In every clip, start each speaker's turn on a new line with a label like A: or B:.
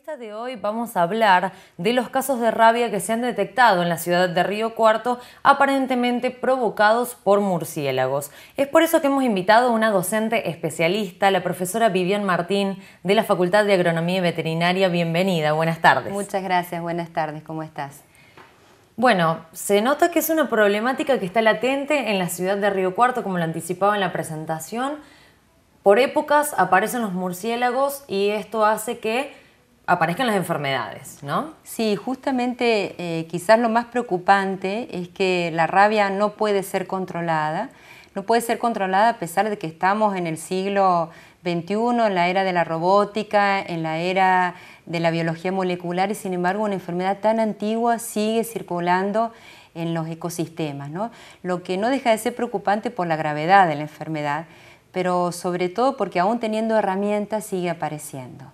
A: entrevista de hoy vamos a hablar de los casos de rabia que se han detectado en la ciudad de Río Cuarto, aparentemente provocados por murciélagos. Es por eso que hemos invitado a una docente especialista, la profesora Vivian Martín, de la Facultad de Agronomía y Veterinaria. Bienvenida, buenas tardes. Muchas
B: gracias, buenas tardes, ¿cómo estás?
A: Bueno, se nota que es una problemática que está latente en la ciudad de Río Cuarto, como lo anticipaba en la presentación. Por épocas aparecen los murciélagos y esto hace que aparezcan las enfermedades, ¿no?
B: Sí, justamente eh, quizás lo más preocupante es que la rabia no puede ser controlada, no puede ser controlada a pesar de que estamos en el siglo XXI, en la era de la robótica, en la era de la biología molecular y sin embargo una enfermedad tan antigua sigue circulando en los ecosistemas, ¿no? Lo que no deja de ser preocupante por la gravedad de la enfermedad, pero sobre todo porque aún teniendo herramientas sigue apareciendo.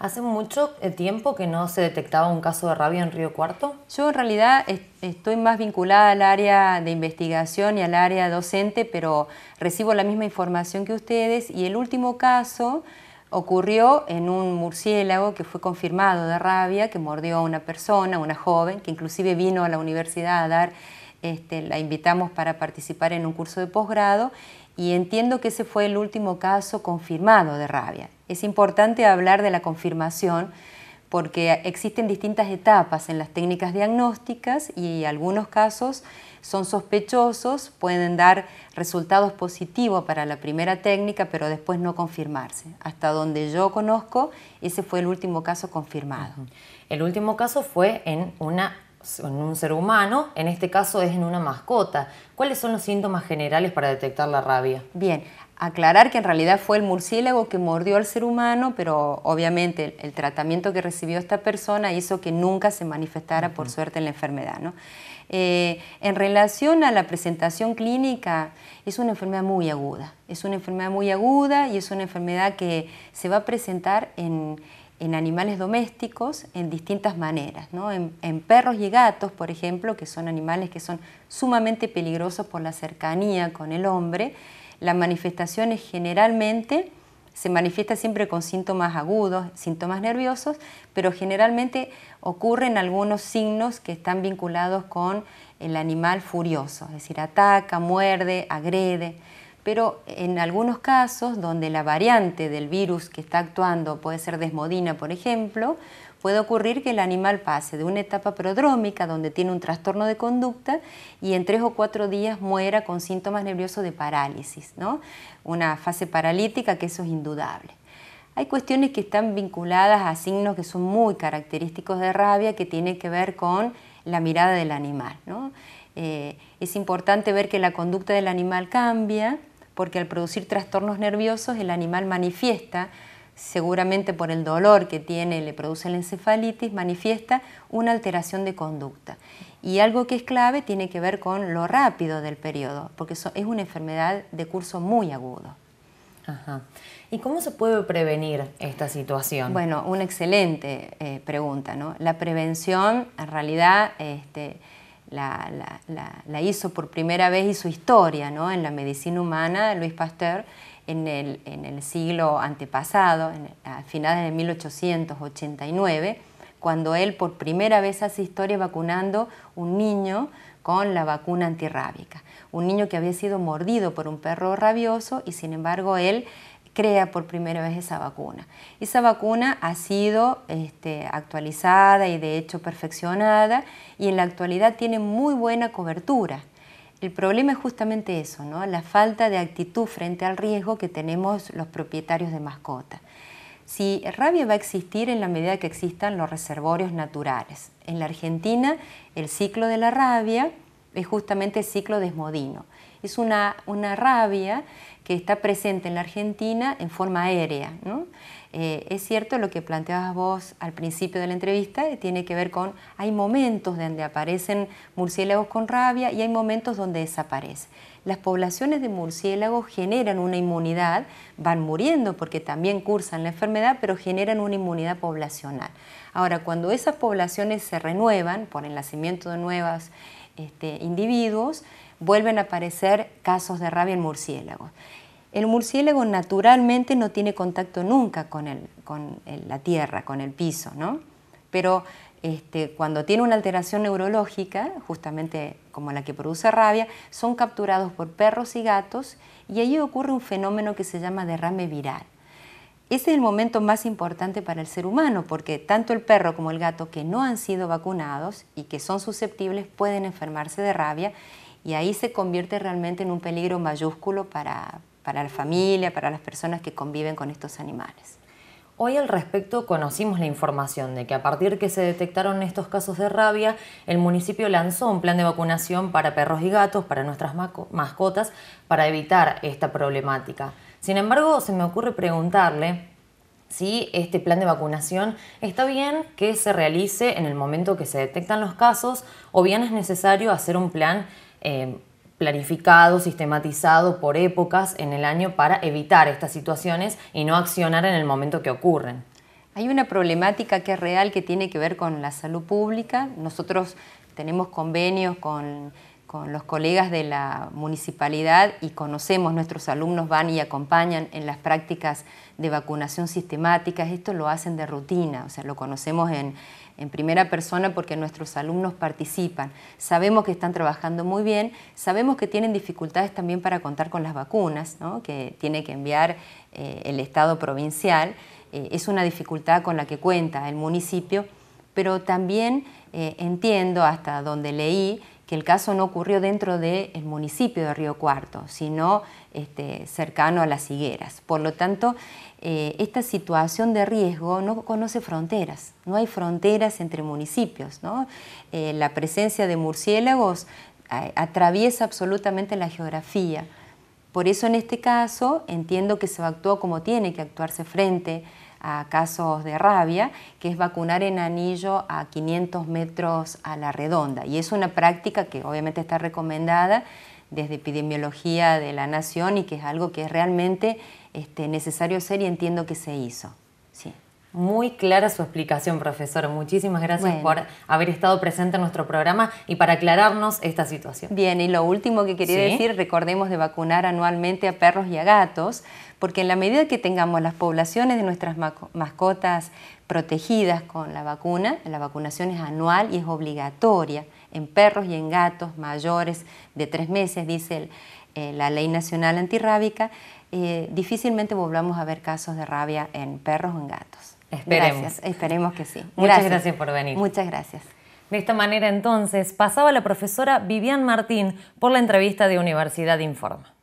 B: ¿Hace mucho eh, tiempo que no se detectaba un caso de rabia en Río Cuarto? Yo en realidad estoy más vinculada al área de investigación y al área docente, pero recibo la misma información que ustedes y el último caso ocurrió en un murciélago que fue confirmado de rabia, que mordió a una persona, una joven, que inclusive vino a la universidad a dar, este, la invitamos para participar en un curso de posgrado y entiendo que ese fue el último caso confirmado de rabia. Es importante hablar de la confirmación porque existen distintas etapas en las técnicas diagnósticas y algunos casos son sospechosos, pueden dar resultados positivos para la primera técnica, pero después no confirmarse. Hasta donde yo conozco, ese fue el último caso confirmado. El último caso
A: fue en una en un ser humano, en este caso es en una mascota. ¿Cuáles son
B: los síntomas generales para detectar la rabia? Bien, aclarar que en realidad fue el murciélago que mordió al ser humano, pero obviamente el, tratamiento que recibió esta persona hizo que nunca se manifestara, por suerte, en la enfermedad. Eh, en relación a la presentación clínica, es una enfermedad muy aguda. Es una enfermedad muy aguda y es una enfermedad que se va a presentar en en animales domésticos en distintas maneras. ¿no? En, perros y gatos, por ejemplo, que son animales que son sumamente peligrosos por la cercanía con el hombre, manifestación es generalmente se manifiesta siempre con síntomas agudos, síntomas nerviosos, pero generalmente ocurren algunos signos que están vinculados con el animal furioso, es decir, ataca, muerde, agrede pero en algunos casos donde la variante del virus que está actuando puede ser desmodina, por ejemplo, puede ocurrir que el animal pase de una etapa prodrómica donde tiene un trastorno de conducta y en tres o cuatro días muera con síntomas nerviosos de parálisis, una fase paralítica que eso es indudable. Hay cuestiones que están vinculadas a signos que son muy característicos de rabia que tienen que ver con la mirada del animal. Eh, es importante ver que la conducta del animal cambia, porque al producir trastornos nerviosos el animal manifiesta, seguramente por el dolor que tiene, le produce la encefalitis, manifiesta una alteración de conducta. Y algo que es clave tiene que ver con lo rápido del periodo, porque es una enfermedad de curso muy agudo. Ajá. ¿Y cómo se puede prevenir esta situación? Bueno, una excelente eh, pregunta. La prevención, en realidad, este, la, hizo por primera vez y su historia en la medicina humana, Luis Pasteur, en el, siglo antepasado, a finales de 1889, cuando él por primera vez hace historia vacunando un niño con la vacuna antirrábica. Un niño que había sido mordido por un perro rabioso y sin embargo él crea por primera vez esa vacuna. Esa vacuna ha sido este, actualizada y de hecho perfeccionada y en la actualidad tiene muy buena cobertura. El problema es justamente eso, la falta de actitud frente al riesgo que tenemos los propietarios de mascotas. Si rabia va a existir en la medida que existan los reservorios naturales. En la Argentina el ciclo de la rabia es justamente el ciclo desmodino es una, rabia que está presente en la Argentina en forma aérea. Eh, es cierto lo que planteabas vos al principio de la entrevista, tiene que ver con, hay momentos donde aparecen murciélagos con rabia y hay momentos donde desaparece Las poblaciones de murciélagos generan una inmunidad, van muriendo porque también cursan la enfermedad, pero generan una inmunidad poblacional. Ahora, cuando esas poblaciones se renuevan por el nacimiento de nuevos este, individuos, vuelven a aparecer casos de rabia en murciélagos. El murciélago naturalmente no tiene contacto nunca con, el, con la tierra, con el piso, ¿no? Pero este, cuando tiene una alteración neurológica, justamente como la que produce rabia, son capturados por perros y gatos y allí ocurre un fenómeno que se llama derrame viral. Ese es el momento más importante para el ser humano, porque tanto el perro como el gato que no han sido vacunados y que son susceptibles pueden enfermarse de rabia y ahí se convierte realmente en un peligro mayúsculo para, la familia, para las personas que conviven con estos animales. Hoy al respecto conocimos la información de que a partir que se detectaron estos
A: casos de rabia, el municipio lanzó un plan de vacunación para perros y gatos, para nuestras mascotas, para evitar esta problemática. Sin embargo, se me ocurre preguntarle si este plan de vacunación está bien que se realice en el momento que se detectan los casos o bien es necesario hacer un plan eh, planificado, sistematizado por épocas en el año para evitar estas situaciones y no accionar en el momento que ocurren.
B: Hay una problemática que es real que tiene que ver con la salud pública. Nosotros tenemos convenios con, con los colegas de la municipalidad y conocemos, nuestros alumnos van y acompañan en las prácticas de vacunación sistemáticas. Esto lo hacen de rutina, o sea, lo conocemos en, en primera persona porque nuestros alumnos participan. Sabemos que están trabajando muy bien, sabemos que tienen dificultades también para contar con las vacunas, que tiene que enviar eh, el Estado provincial. Eh, es una dificultad con la que cuenta el municipio, pero también eh, entiendo, hasta donde leí, que el caso no ocurrió dentro del municipio de Río Cuarto, sino este, cercano a las higueras. Por lo tanto, eh, esta situación de riesgo no conoce fronteras, no hay fronteras entre municipios. Eh, la presencia de murciélagos atraviesa absolutamente la geografía. Por eso en este caso entiendo que se actuó como tiene que actuarse frente a casos de rabia, que es vacunar en anillo a 500 metros a la redonda. Y es una práctica que obviamente está recomendada desde epidemiología de la nación y que es algo que es realmente este, necesario hacer y entiendo que se hizo. Muy clara su explicación, profesor. Muchísimas gracias por
A: haber estado presente en nuestro programa y para aclararnos esta situación.
B: Bien, y lo último que quería decir, recordemos de vacunar anualmente a perros y a gatos, porque en la medida que tengamos las poblaciones de nuestras mascotas protegidas con la vacuna, la vacunación es anual y es obligatoria en perros y en gatos mayores de tres meses, dice eh, la Ley Nacional Antirrábica, eh, difícilmente volvamos a ver casos de rabia en perros o en gatos. Esperemos. esperemos que sí. Muchas gracias por venir. Muchas gracias.
A: De esta manera entonces pasaba la profesora Vivian Martín por la entrevista de Universidad Informa.